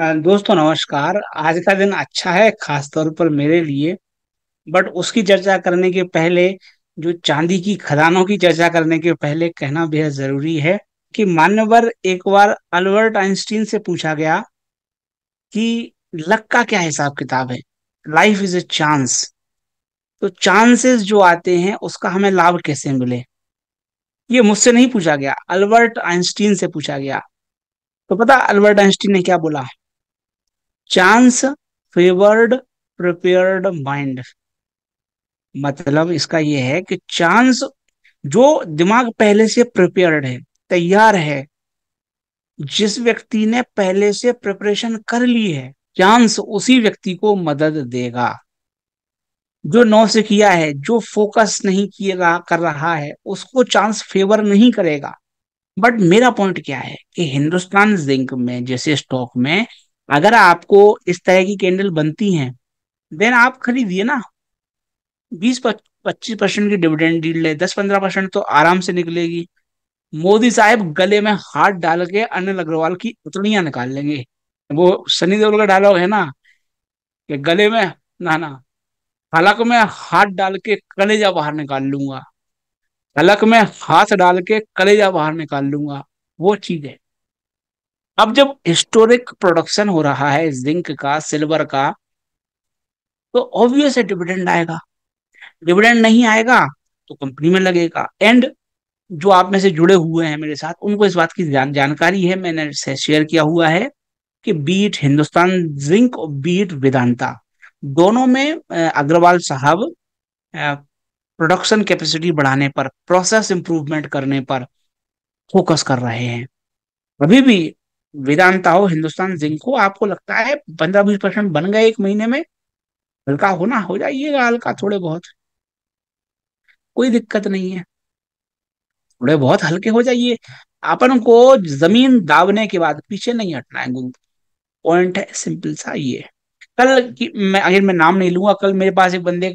दोस्तों नमस्कार आज का दिन अच्छा है खास तौर पर मेरे लिए बट उसकी चर्चा करने के पहले जो चांदी की खदानों की चर्चा करने के पहले कहना बेहद जरूरी है कि मान्यवर एक बार अल्बर्ट आइंस्टीन से पूछा गया कि लक का क्या हिसाब किताब है लाइफ इज ए चांस तो चांसेस जो आते हैं उसका हमें लाभ कैसे मिले ये मुझसे नहीं पूछा गया अल्बर्ट आइंस्टीन से पूछा गया तो पता अल्बर्ट आइंस्टीन ने क्या बोला चांस फेवर्ड प्रिपेयर्ड माइंड मतलब इसका यह है कि चांस जो दिमाग पहले से प्रिपेयर्ड है तैयार है जिस व्यक्ति ने पहले से प्रिपरेशन कर ली है चांस उसी व्यक्ति को मदद देगा जो नौ से किया है जो फोकस नहीं किया कर रहा है उसको चांस फेवर नहीं करेगा बट मेरा पॉइंट क्या है कि हिंदुस्तान जिंक में जैसे स्टॉक में अगर आपको इस तरह की कैंडल बनती हैं देन आप खरीदिए ना बीस पच्चीस परसेंट की डिविडेंड डील ले दस पंद्रह परसेंट तो आराम से निकलेगी मोदी साहब गले में हाथ डाल के अनिल अग्रवाल की उतड़ियां निकाल लेंगे वो सनी देओल का डायलॉग है ना कि गले में ना ना हलक में हाथ डाल के कलेजा बाहर निकाल लूंगा हलक में हाथ डाल के कलेजा बाहर निकाल लूंगा वो चीज है अब जब हिस्टोरिक प्रोडक्शन हो रहा है जिंक का सिल्वर का तो ऑब्वियस है डिविडेंड आएगा डिविडेंड नहीं आएगा तो कंपनी में लगेगा एंड जो आप में से जुड़े हुए हैं मेरे साथ उनको इस बात की जान, जानकारी है मैंने शेयर किया हुआ है कि बीट हिंदुस्तान जिंक और बीट वेदांता दोनों में अग्रवाल साहब प्रोडक्शन कैपेसिटी बढ़ाने पर प्रोसेस इंप्रूवमेंट करने पर फोकस कर रहे हैं अभी भी वेदांता हो हिंदुस्तान जिंक हो आपको लगता है पंद्रह बीस परसेंट बन गए एक महीने में हल्का होना हो जाइएगा हल्का थोड़े बहुत कोई दिक्कत नहीं है थोड़े बहुत हल्के हो जाइए अपन को जमीन दाबने के बाद पीछे नहीं हटना है गुरु पॉइंट है सिंपल सा ये कल की मैं अगर मैं नाम नहीं लूंगा कल मेरे पास एक बंदे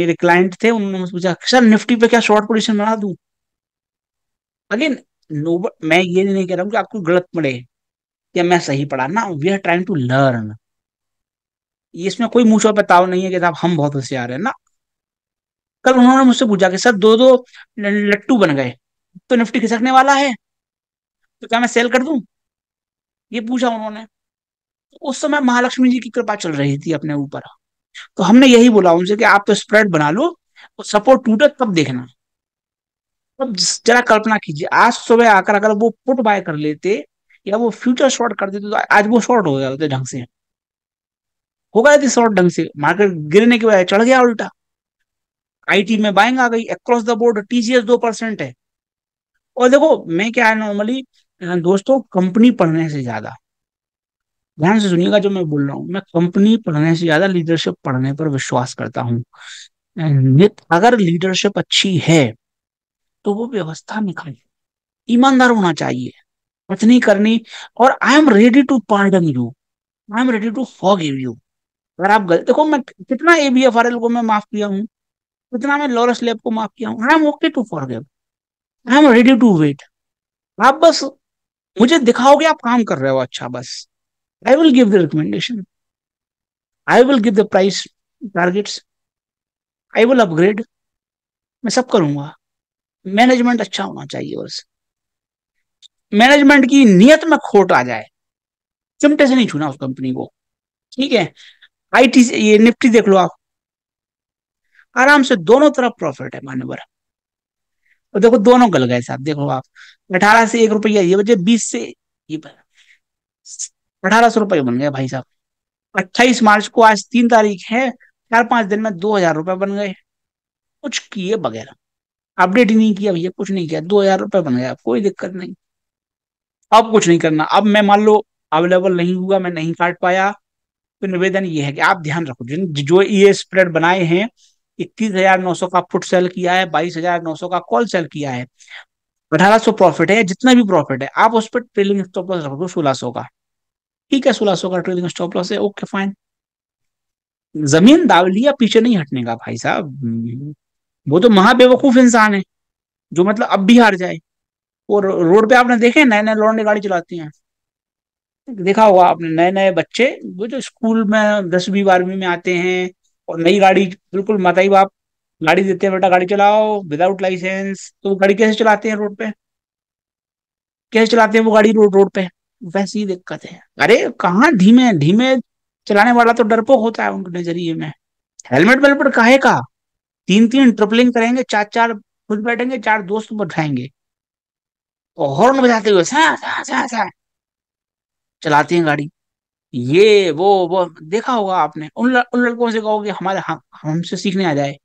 मेरे क्लाइंट थे उन्होंने मुझसे पूछा सर निफ्टी पे क्या शॉर्ट पोजिशन बना दू अगेन नो मैं ये नहीं कह रहा हूँ कि आपको गलत पड़े या मैं सही पढ़ा ना we are trying to learn इसमें कोई मुझे बताव नहीं है कि साहब हम बहुत होशियार है ना कल उन्होंने मुझसे पूछा कि सर दो दो लट्टू बन गए तो निफ्टी खिसकने वाला है तो क्या मैं सेल कर दूं ये पूछा उन्होंने उस समय महालक्ष्मी जी की कृपा चल रही थी अपने ऊपर तो हमने यही बोला उनसे कि आप तो स्प्रेड बना लो सपोर्ट टूटे तब देखना तब जरा कल्पना कीजिए आज सुबह आकर अगर वो पुट बाय कर लेते या वो फ्यूचर शॉर्ट कर देते तो आज वो शॉर्ट हो जाते ढंग से हो गए थे शॉर्ट ढंग से मार्केट गिरने के बजाय चढ़ गया उल्टा आईटी में बाइंग आ गई अक्रॉस द बोर्ड टीसीएस दो परसेंट है और देखो मैं क्या है नॉर्मली दोस्तों कंपनी पढ़ने से ज्यादा ध्यान से सुनिएगा जो मैं बोल रहा हूँ मैं कंपनी पढ़ने से ज्यादा लीडरशिप पढ़ने पर विश्वास करता हूँ अगर लीडरशिप अच्छी है तो वो व्यवस्था निकाले ईमानदार होना चाहिए कुछ नहीं करनी और I am ready to pardon you I am ready to forgive you अगर आप गलत देखो मैं कितना A B F R L को मैं माफ किया हूँ कितना मैं लॉरस लेब को माफ किया हूँ I am okay to for forgive I am ready to wait आप बस मुझे दिखाओगे आप काम कर रहे हो अच्छा बस I will give the recommendation I will give the price targets I will upgrade मैं सब करूंगा मैनेजमेंट अच्छा होना चाहिए बस मैनेजमेंट की नियत में खोट आ जाए चिमटे से नहीं छूना उस कंपनी को ठीक है आईटी से ये निफ्टी देख लो आप आराम से दोनों तरफ प्रॉफिट है मान्यवर और देखो दोनों गल गए साहब देखो आप अठारह से एक रुपया ये बचे बीस से ये अठारह सौ रुपये बन गए भाई साहब अट्ठाईस मार्च को आज तीन तारीख है चार पांच दिन में दो हजार रुपये बन गए कुछ किए बगैर अपडेट ही नहीं किया भैया कुछ नहीं किया दो हजार रुपये बन गया कोई दिक्कत नहीं अब कुछ नहीं करना अब मैं मान लो अवेलेबल नहीं हुआ मैं नहीं काट पाया तो निवेदन ये है कि आप ध्यान रखो जिन जो ये स्प्रेड बनाए हैं इक्कीस हजार नौ सौ का फुट सेल किया है बाईस हजार नौ सौ का कॉल सेल किया है अठारह सौ प्रॉफिट है जितना भी प्रॉफिट है आप उस पर ट्रेलिंग स्टॉप लॉस रखो सोलह सौ का ठीक है सोलह सौ का ट्रेलिंग स्टॉप लॉस है ओके फाइन जमीन दाव लिया पीछे नहीं हटने का भाई साहब वो तो महाबेवकूफ इंसान है जो मतलब अब भी हार जाए वो रोड पे आपने देखे नए नए लौंडे गाड़ी चलाती हैं देखा होगा आपने नए नए बच्चे वो जो स्कूल में दसवीं बारहवीं में आते हैं और नई गाड़ी बिल्कुल माता बाप गाड़ी देते हैं बेटा गाड़ी चलाओ विदाउट लाइसेंस तो वो गाड़ी कैसे चलाते हैं रोड पे कैसे चलाते हैं वो गाड़ी रोड रोड पे वैसी ही दिक्कत है अरे कहाँ धीमे धीमे चलाने वाला तो डरपोक होता है उनके नजरिए में हेलमेट वेलमेट काहे का तीन तीन ट्रिपलिंग करेंगे चार चार खुद बैठेंगे चार दोस्त बैठाएंगे और हॉर्न बजाते हुए सा सा सा सा चलाती हैं गाड़ी ये वो वो देखा होगा आपने उन ल, उन लड़कों से कहो कि हमारे हम, हमसे सीखने आ जाए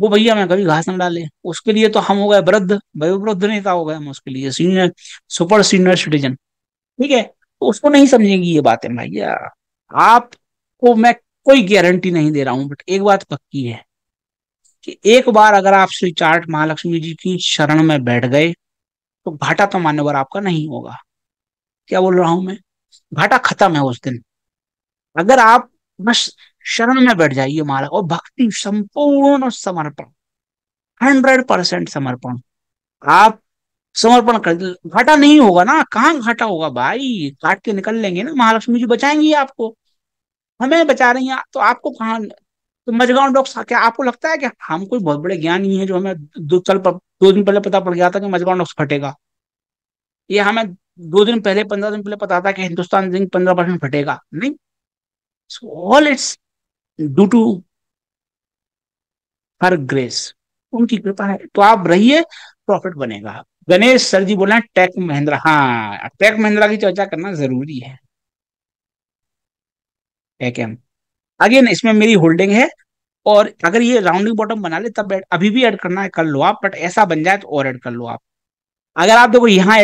वो भैया मैं कभी घास न डाले उसके लिए तो हम हो गए वृद्ध वयोवृद्ध नेता हो गए हम उसके लिए सीनियर सुपर सीनियर सिटीजन ठीक है तो उसको नहीं समझेंगी ये बातें भैया आपको मैं कोई गारंटी नहीं दे रहा हूं बट एक बात पक्की है कि एक बार अगर आप श्री चार्ट महालक्ष्मी जी की शरण में बैठ गए तो घाटा तो मान्यवर आपका नहीं होगा क्या बोल रहा हूं मैं घाटा खत्म है उस दिन अगर आप बस शरण में बैठ जाइए महाराज और भक्ति संपूर्ण समर्पण हंड्रेड परसेंट समर्पण आप समर्पण कर घाटा नहीं होगा ना कहाँ घाटा होगा भाई काट के निकल लेंगे ना महालक्ष्मी जी बचाएंगी आपको हमें बचा रही हैं तो आपको कहाँ तो मजगांव डॉक्टर क्या आपको लगता है कि हम कोई बहुत बड़े ज्ञानी हैं जो हमें दुतल पर दो दिन पहले पता पड़ गया था कि मजगांव नक्श फटेगा ये हमें दो दिन पहले पंद्रह दिन पहले पता था कि हिंदुस्तान जिंक पंद्रह परसेंट फटेगा नहीं all it's due to her grace उनकी कृपा है तो आप रहिए प्रॉफिट बनेगा गणेश सर जी बोला टेक महिंद्रा हाँ टेक महिंद्रा की चर्चा करना जरूरी है टेक एम अगेन इसमें मेरी होल्डिंग है और अगर ये राउंडिंग बॉटम बना ले तब अभी भी ऐड करना है कर लो आप बट ऐसा बन जाए तो और ऐड कर लो आप अगर आप देखो यहाँ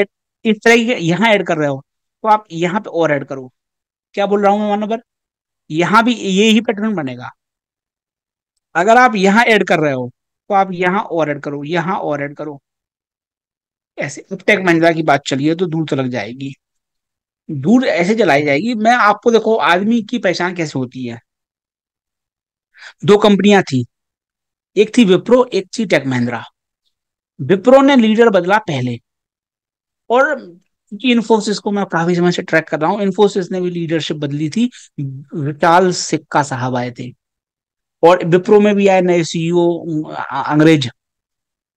इस तरह के यहाँ ऐड कर रहे हो तो आप यहाँ पे और ऐड करो क्या बोल रहा हूँ मैं मानो पर यहाँ भी ये ही पैटर्न बनेगा अगर आप यहाँ ऐड कर रहे हो तो आप यहाँ और ऐड करो यहाँ और ऐड करो ऐसे अब टेक महिंद्रा की बात चलिए तो दूर तलक जाएगी दूर ऐसे चलाई जाएगी मैं आपको देखो आदमी की पहचान कैसे होती है दो कंपनियां थी एक थी विप्रो एक थी टेक महिंद्रा विप्रो ने लीडर बदला पहले और इन्फोसिस को मैं काफी समय से ट्रैक कर रहा हूँ इन्फोसिस ने भी लीडरशिप बदली थी विटाल सिक्का साहब आए थे और विप्रो में भी आए नए सीईओ e अंग्रेज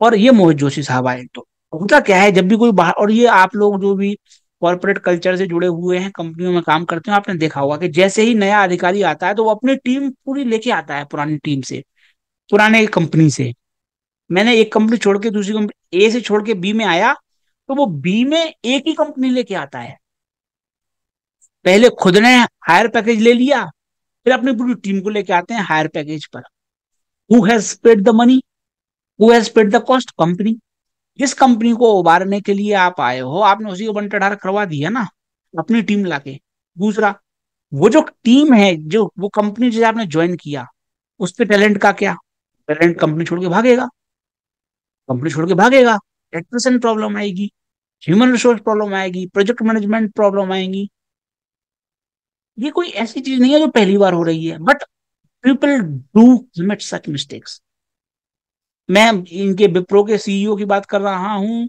और ये मोहित जोशी साहब आए तो होता क्या है जब भी कोई बाहर और ये आप लोग जो भी कॉर्पोरेट कल्चर से जुड़े हुए हैं कंपनियों में काम करते हैं आपने देखा होगा कि जैसे ही नया अधिकारी आता है तो वो अपनी टीम पूरी लेके आता है पुरानी टीम से पुराने कंपनी से मैंने एक कंपनी छोड़ के दूसरी कंपनी ए से छोड़ के बी में आया तो वो बी में एक ही कंपनी लेके आता है पहले खुद ने हायर पैकेज ले लिया फिर अपनी पूरी टीम को लेके आते हैं हायर पैकेज पर who has paid the money who has paid the cost company जिस कंपनी को उबारने के लिए आप आए हो आपने उसी को बंटाधार करवा दिया ना अपनी टीम लाके दूसरा वो जो टीम है जो वो कंपनी जिसे आपने ज्वाइन किया उस पर टैलेंट का क्या टैलेंट कंपनी छोड़ के भागेगा कंपनी छोड़ के भागेगा एक्ट्रेशन प्रॉब्लम आएगी ह्यूमन रिसोर्स प्रॉब्लम आएगी प्रोजेक्ट मैनेजमेंट प्रॉब्लम आएंगी ये कोई ऐसी चीज नहीं है जो पहली बार हो रही है but people do make such mistakes मैं इनके विप्रो के सीईओ e की बात कर रहा हूं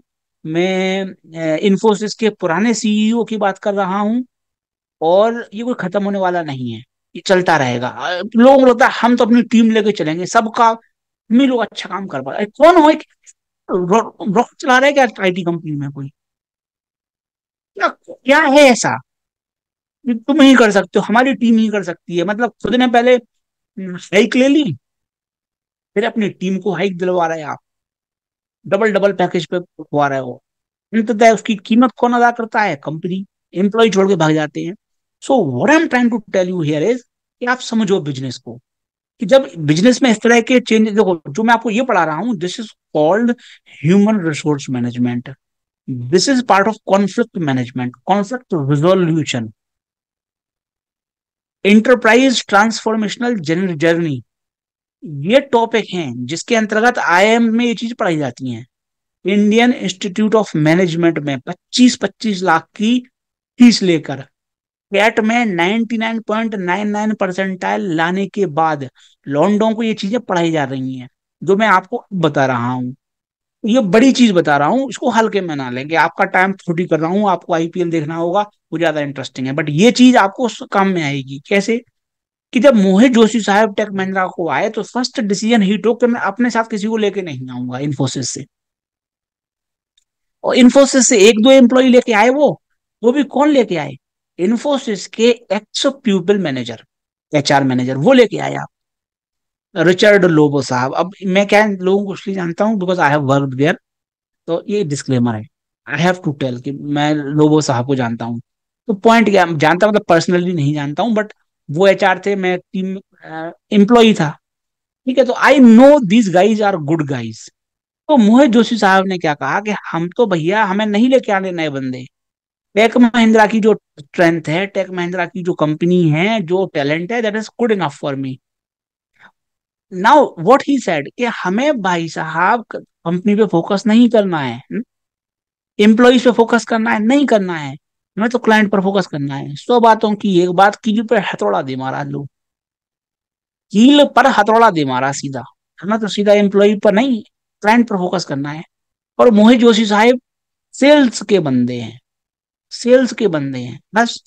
मैं इन्फोसिस के पुराने सीईओ e की बात कर रहा हूं और ये कोई खत्म होने वाला नहीं है ये चलता रहेगा लोगों को लगता है हम तो अपनी टीम लेके चलेंगे सबका हम ही लोग अच्छा काम कर पा रहे कौन हो एक रॉक चला रहा है क्या आईटी कंपनी में कोई क्या क्या है ऐसा तुम ही कर सकते हो हमारी टीम ही कर सकती है मतलब खुद ने पहले हाइक ले ली फिर अपनी टीम को हाइक दिलवा रहे हैं आप डबल डबल पैकेज पे खुआ रहे हो अंततः तो उसकी कीमत कौन अदा करता है कंपनी एम्प्लॉय छोड़ के भाग जाते हैं so what am trying to tell you here is कि आप समझो बिजनेस को कि जब बिजनेस में इस तरह के चेंजेस देखो जो मैं आपको ये पढ़ा रहा हूं this is called human resource management this is part of conflict management conflict resolution enterprise transformational journey ये टॉपिक हैं जिसके अंतर्गत आईएम में ये चीज पढ़ाई जाती है इंडियन इंस्टीट्यूट ऑफ मैनेजमेंट में 25-25 लाख की फीस लेकर कैट में 99.99 परसेंटाइल लाने के बाद लॉन्डों को ये चीजें पढ़ाई जा रही हैं जो मैं आपको बता रहा हूँ ये बड़ी चीज बता रहा हूँ इसको हल्के में ना लेंगे आपका टाइम छोटी कर रहा हूँ आपको आईपीएल देखना होगा वो ज्यादा इंटरेस्टिंग है बट ये चीज आपको काम में आएगी कैसे कि जब मोहित जोशी साहब टेक महिंद्रा को आए तो फर्स्ट डिसीजन ही टोक कि मैं अपने साथ किसी को लेके नहीं आऊंगा इन्फोसिस से और इन्फोसिस से एक दो एम्प्लॉय लेके आए वो वो भी कौन लेके आए इन्फोसिस के ex people manager H manager वो लेके आए आप रिचर्ड लोबो साहब अब मैं क्या लोगों को इसलिए जानता हूँ because I have work there तो ये डिस्क्लेमर है आई हैव टू टेल कि मैं लोबो साहब को जानता हूँ तो पॉइंट क्या जानता मतलब तो पर्सनली नहीं जानता हूँ बट वो एच थे मैं टीम एम्प्लॉ था ठीक है तो I know this guys are good guys तो मोहित जोशी साहब ने क्या कहा कि हम तो भैया हमें नहीं लेके आने नए बंदे टेक महिंद्रा की जो स्ट्रेंथ है टेक महिंद्रा की जो कंपनी है जो टैलेंट है that is good enough for me now what he said कि हमें भाई साहब कंपनी पे फोकस नहीं करना है एम्प्लॉज हम्म? पे फोकस करना है नहीं करना है हमें तो क्लाइंट पर फोकस करना है सौ बातों की एक बात कील पर हथौड़ा दे मारा लो कील पर हथौड़ा दे मारा सीधा है ना तो सीधा एम्प्लॉय पर नहीं क्लाइंट पर फोकस करना है और मोहित जोशी साहेब सेल्स के बंदे हैं सेल्स के बंदे हैं बस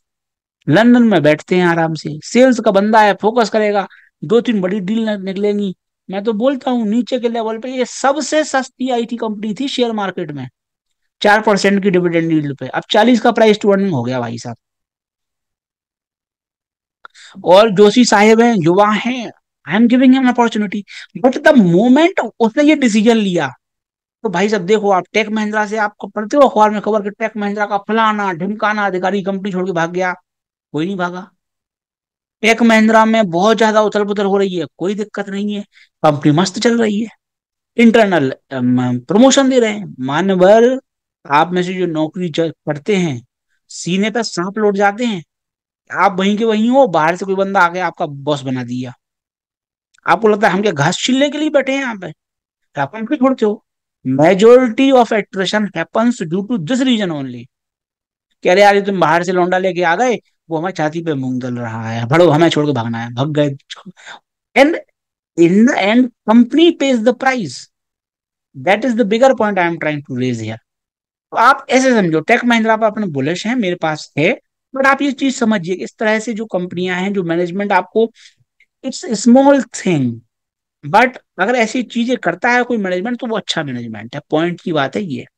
लंदन में बैठते हैं आराम से सेल्स का बंदा है फोकस करेगा दो तीन बड़ी डील निकलेंगी मैं तो बोलता हूँ नीचे के लेवल पे ये सबसे सस्ती आईटी कंपनी थी शेयर मार्केट में चार परसेंट की डिविडेंड यील्ड पे अब चालीस का प्राइस टू अर्निंग हो गया भाई साहब और जोशी साहेब हैं युवा हैं I am giving an opportunity but the moment उसने ये डिसीजन लिया तो भाई सब देखो आप टेक महिंद्रा से आपको पढ़ते हो अखबार में खबर कि टेक महिंद्रा का फलाना ढिमकाना अधिकारी कंपनी छोड़ के भाग गया कोई नहीं भागा टेक महिंद्रा में बहुत ज्यादा उथल पुथल हो रही है कोई दिक्कत नहीं है कंपनी मस्त चल रही है इंटरनल प्रमोशन um, दे रहे हैं मानवर आप में से जो नौकरी करते हैं सीने पर सांप लौट जाते हैं आप वहीं के वहीं हो बाहर से कोई बंदा आके आपका बॉस बना दिया आपको लगता है हम क्या घास छीलने के लिए बैठे हैं यहाँ पे आप कंपनी छोड़ते हो majority of attrition happens due to this reason only कह रहे यार तुम बाहर से लौंडा लेके आ गए वो हमारी छाती पे मूंग दल रहा है भड़ो हमें छोड़ के भागना है भग गए and in the end company pays the price that is the bigger point I am trying to raise here तो आप ऐसे समझो टेक महिंद्रा पर अपने बुलिश है मेरे पास है बट आप ये चीज समझिए इस तरह से जो कंपनियां हैं जो मैनेजमेंट आपको इट्स स्मॉल थिंग बट अगर ऐसी चीजें करता है कोई मैनेजमेंट तो वो अच्छा मैनेजमेंट है पॉइंट की बात है ये